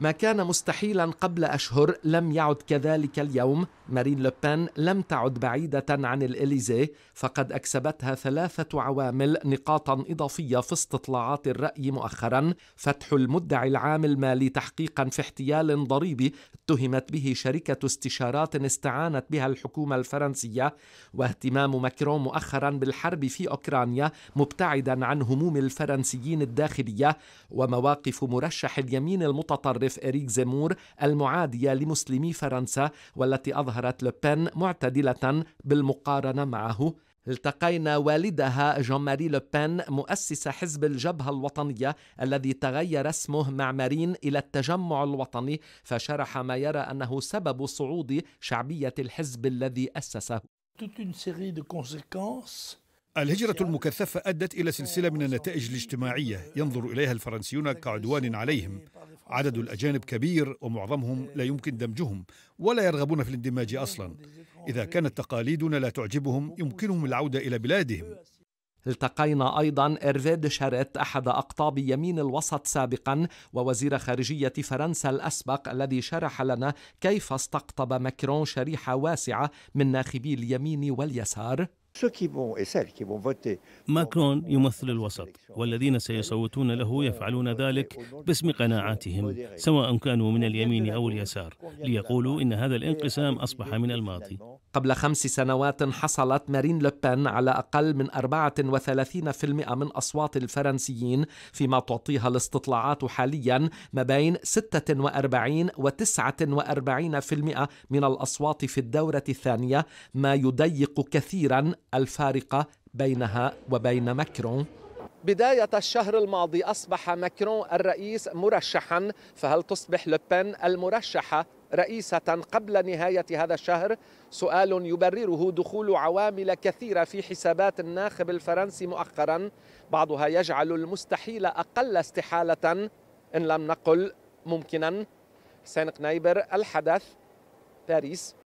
ما كان مستحيلا قبل أشهر لم يعد كذلك اليوم مارين لوبان لم تعد بعيدة عن الإليزي فقد أكسبتها ثلاثة عوامل نقاطا إضافية في استطلاعات الرأي مؤخرا فتح المدعي العام المالي تحقيقا في احتيال ضريبي اتهمت به شركة استشارات استعانت بها الحكومة الفرنسية واهتمام ماكرون مؤخرا بالحرب في أوكرانيا مبتعدا عن هموم الفرنسيين الداخلية ومواقف مرشح اليمين المتطرف المتطرف إريك زيمور المعادية لمسلمي فرنسا والتي أظهرت لوبين معتدلة بالمقارنة معه التقينا والدها جون ماري لوبين مؤسس حزب الجبهة الوطنية الذي تغير اسمه مع مارين إلى التجمع الوطني فشرح ما يرى أنه سبب صعود شعبية الحزب الذي أسسه الهجرة المكثفة أدت إلى سلسلة من النتائج الاجتماعية ينظر إليها الفرنسيون كعدوان عليهم عدد الأجانب كبير ومعظمهم لا يمكن دمجهم ولا يرغبون في الاندماج أصلا إذا كانت تقاليدنا لا تعجبهم يمكنهم العودة إلى بلادهم التقينا أيضا إرفيد شاريت أحد أقطاب يمين الوسط سابقا ووزير خارجية فرنسا الأسبق الذي شرح لنا كيف استقطب ماكرون شريحة واسعة من ناخبي اليمين واليسار ماكرون يمثل الوسط والذين سيصوتون له يفعلون ذلك باسم قناعاتهم سواء كانوا من اليمين أو اليسار ليقولوا إن هذا الانقسام أصبح من الماضي قبل خمس سنوات حصلت مارين لوبان على أقل من 34% من أصوات الفرنسيين فيما تعطيها الاستطلاعات حاليا ما بين 46 و 49% من الأصوات في الدورة الثانية ما يضيق كثيرا الفارقة بينها وبين ماكرون بداية الشهر الماضي أصبح ماكرون الرئيس مرشحا فهل تصبح لوبين المرشحة رئيسة قبل نهاية هذا الشهر سؤال يبرره دخول عوامل كثيرة في حسابات الناخب الفرنسي مؤخرا بعضها يجعل المستحيل أقل استحالة إن لم نقل ممكنا سينق نايبر الحدث باريس